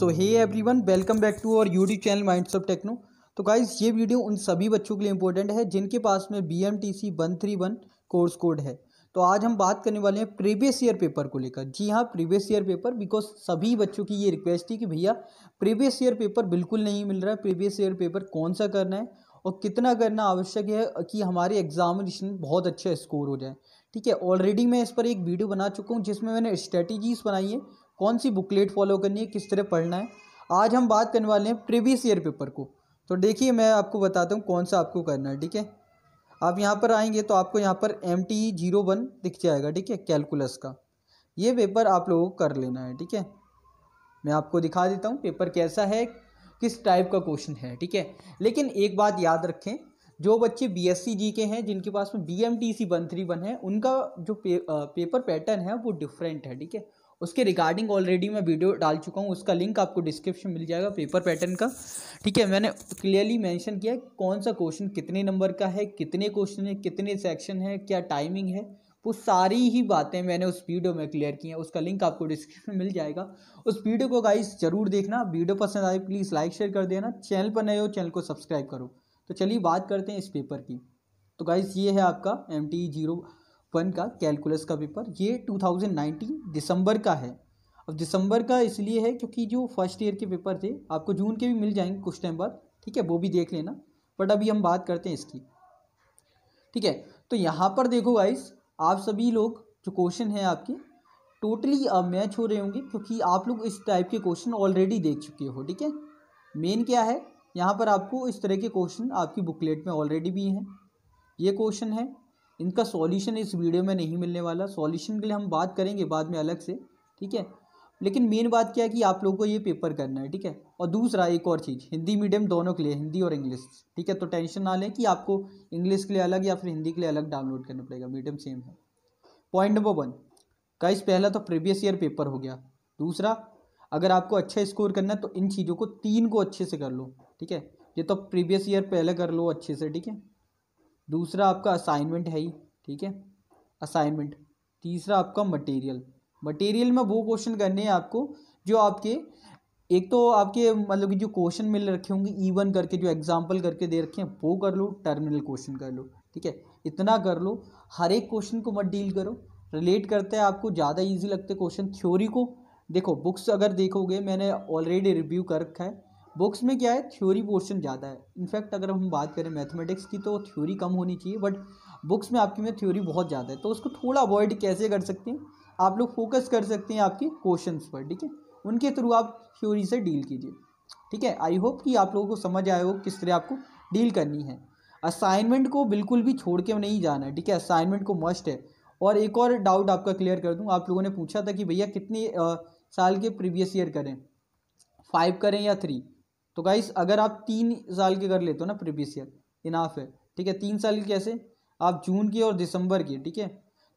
so hey everyone welcome back to our YouTube channel Minds of Techno तो guys ये video उन सभी बच्चों के लिए इंपॉर्टेंट है जिनके पास में B M T C one three one course code है तो आज हम बात करने वाले हैं प्रीवियस ईयर पेपर को लेकर जी हाँ प्रीवियस ईयर पेपर बिकॉज सभी बच्चों की ये रिक्वेस्ट थी कि भैया प्रीवियस ईयर पेपर बिल्कुल नहीं मिल रहा है प्रीवियस ईयर पेपर कौन सा करना है और कितना करना आवश्यक है कि हमारे एग्जामिनेशन बहुत अच्छा स्कोर हो जाए ठीक है ऑलरेडी मैं इस पर एक वीडियो बना चुका हूँ जिसमें मैंने स्ट्रेटजीज बनाई है कौन सी बुकलेट फॉलो करनी है किस तरह पढ़ना है आज हम बात करने वाले हैं प्रीवियस ईयर पेपर को तो देखिए मैं आपको बताता हूँ कौन सा आपको करना है ठीक है आप यहाँ पर आएंगे तो आपको यहाँ पर एम टी जीरो वन दिख जाएगा ठीक है कैलकुलस का ये पेपर आप लोगों को कर लेना है ठीक है मैं आपको दिखा देता हूँ पेपर कैसा है किस टाइप का क्वेश्चन है ठीक है लेकिन एक बात याद रखें जो बच्चे बी एस सी जी के हैं जिनके पास में B M T C one three one है उनका जो पे, पेपर पैटर्न है वो डिफरेंट है ठीक है उसके रिगार्डिंग ऑलरेडी मैं वीडियो डाल चुका हूँ उसका लिंक आपको डिस्क्रिप्शन मिल जाएगा पेपर पैटर्न का ठीक है मैंने क्लियरली मैंशन किया है कौन सा क्वेश्चन कितने नंबर का है कितने क्वेश्चन है कितने सेक्शन है क्या टाइमिंग है वो सारी ही बातें मैंने उस वीडियो में क्लियर की हैं उसका लिंक आपको डिस्क्रिप्शन में मिल जाएगा उस वीडियो को गाइस जरूर देखना वीडियो पसंद आए प्लीज़ लाइक शेयर कर देना चैनल पर नए हो चैनल को सब्सक्राइब करो तो चलिए बात करते हैं इस पेपर की तो गाइस ये है आपका एम टी जीरो वन का कैलकुलस का पेपर ये 2019 दिसंबर का है अब दिसंबर का इसलिए है क्योंकि जो फर्स्ट ईयर के पेपर थे आपको जून के भी मिल जाएंगे कुछ टाइम बाद ठीक है वो भी देख लेना बट अभी हम बात करते हैं इसकी ठीक है तो यहाँ पर देखो गाइस आप सभी लोग जो क्वेश्चन हैं आपके टोटली अब मैच हो रहे होंगे क्योंकि आप लोग इस टाइप के क्वेश्चन ऑलरेडी देख चुके हो ठीक है मेन क्या है यहाँ पर आपको इस तरह के क्वेश्चन आपकी बुकलेट में ऑलरेडी भी हैं ये क्वेश्चन है इनका सॉल्यूशन इस वीडियो में नहीं मिलने वाला सॉल्यूशन के लिए हम बात करेंगे बाद में अलग से ठीक है लेकिन मेन बात क्या है कि आप लोगों को ये पेपर करना है ठीक है और दूसरा एक और चीज़ हिंदी मीडियम दोनों के लिए हिंदी और इंग्लिश ठीक है तो टेंशन ना लें कि आपको इंग्लिश के लिए अलग या फिर हिंदी के लिए अलग डाउनलोड करना पड़ेगा मीडियम सेम है पॉइंट नंबर वन का पहला तो प्रीवियस ईयर पेपर हो गया दूसरा अगर आपको अच्छा स्कोर करना है तो इन चीज़ों को तीन को अच्छे से कर लो ठीक है ये तो प्रीवियस ईयर पहले कर लो अच्छे से ठीक है दूसरा आपका असाइनमेंट है ही ठीक है असाइनमेंट तीसरा आपका मटेरियल मटेरियल में वो क्वेश्चन करने हैं आपको जो आपके एक तो आपके मतलब कि जो क्वेश्चन मिल रखे होंगे ईवन e करके जो एग्जाम्पल करके दे रखे हैं वो कर लो टर्मिनल क्वेश्चन कर लो ठीक है इतना कर लो हर एक क्वेश्चन को मत डील करो रिलेट करते हैं आपको ज़्यादा ईजी लगते क्वेश्चन थ्योरी को देखो बुक्स अगर देखोगे मैंने ऑलरेडी रिव्यू कर रखा है बुक्स में क्या है थ्योरी पोर्शन ज़्यादा है इनफैक्ट अगर हम बात करें मैथमेटिक्स की तो थ्योरी कम होनी चाहिए बट बुक्स में आपकी में थ्योरी बहुत ज़्यादा है तो उसको थोड़ा अवॉइड कैसे कर सकते हैं आप लोग फोकस कर सकते हैं आपके क्वेश्चन पर ठीक है उनके थ्रू आप थ्योरी से डील कीजिए ठीक है आई होप कि आप लोगों को समझ आए हो किस तरह आपको डील करनी है असाइनमेंट को बिल्कुल भी छोड़ के नहीं जाना है ठीक है असाइनमेंट को मस्ट है और एक और डाउट आपका क्लियर कर दूँ आप लोगों ने पूछा था कि भैया कितने साल के प्रीवियस ईयर करें फाइव करें या थ्री तो गाइस अगर आप तीन साल के कर लेते हो ना प्रीवियस ईयर इनाफ है ठीक है तीन साल के कैसे आप जून की और दिसंबर की ठीक है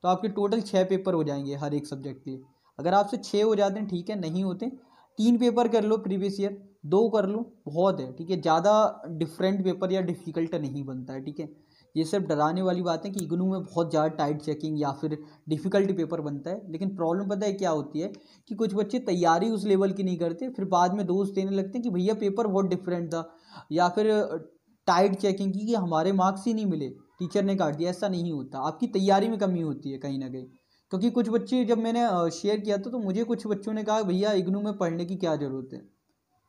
तो आपके टोटल छः पेपर हो जाएंगे हर एक सब्जेक्ट के लिए अगर आपसे छः हो जाते हैं ठीक है नहीं होते तीन पेपर कर लो प्रीवियस ईयर दो कर लो बहुत है ठीक है ज़्यादा डिफरेंट पेपर या डिफ़िकल्ट नहीं बनता है ठीक है ये सिर्फ डराने वाली बात है कि इग्नू में बहुत ज़्यादा टाइट चेकिंग या फिर डिफ़िकल्ट पेपर बनता है लेकिन प्रॉब्लम पता है क्या होती है कि कुछ बच्चे तैयारी उस लेवल की नहीं करते फिर बाद में दोस्त देने लगते हैं कि भैया पेपर बहुत डिफरेंट था या फिर टाइट चेकिंग की कि हमारे मार्क्स ही नहीं मिले टीचर ने काट दिया ऐसा नहीं होता आपकी तैयारी में कमी होती है कहीं ना कहीं क्योंकि कुछ बच्चे जब मैंने शेयर किया था तो मुझे कुछ बच्चों ने कहा भैया इग्नू में पढ़ने की क्या ज़रूरत है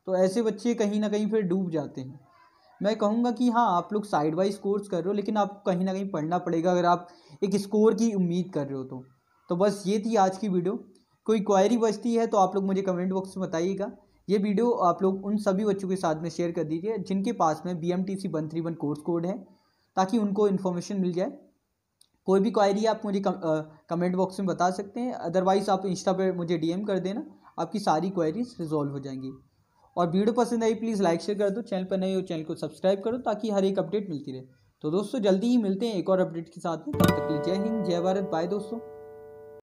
तो ऐसे बच्चे कहीं ना कहीं फिर डूब जाते हैं मैं कहूँगा कि हाँ आप लोग साइड वाइज कोर्स कर रहे हो लेकिन आपको कहीं ना कहीं पढ़ना पड़ेगा अगर आप एक स्कोर की उम्मीद कर रहे हो तो तो बस ये थी आज की वीडियो कोई क्वायरी बचती है तो आप लोग मुझे कमेंट बॉक्स में बताइएगा ये वीडियो आप लोग उन सभी बच्चों के साथ में शेयर कर दीजिए जिनके पास में B M T C one three one course code है ताकि उनको इन्फॉर्मेशन मिल जाए कोई भी क्वायरी आप मुझे कम, आ, कमेंट बॉक्स में बता सकते हैं अदरवाइज़ आप इंस्टा पर मुझे एम कर देना आपकी सारी क्वायरीज रिजॉल्व हो जाएंगी और वीडियो पसंद आई प्लीज़ लाइक शेयर कर दो चैनल पर नए हो चैनल को सब्सक्राइब करो ताकि हर एक अपडेट मिलती रहे तो दोस्तों जल्दी ही मिलते हैं एक और अपडेट के साथ में तब तक के लिए जय हिंद जय भारत बाय दोस्तों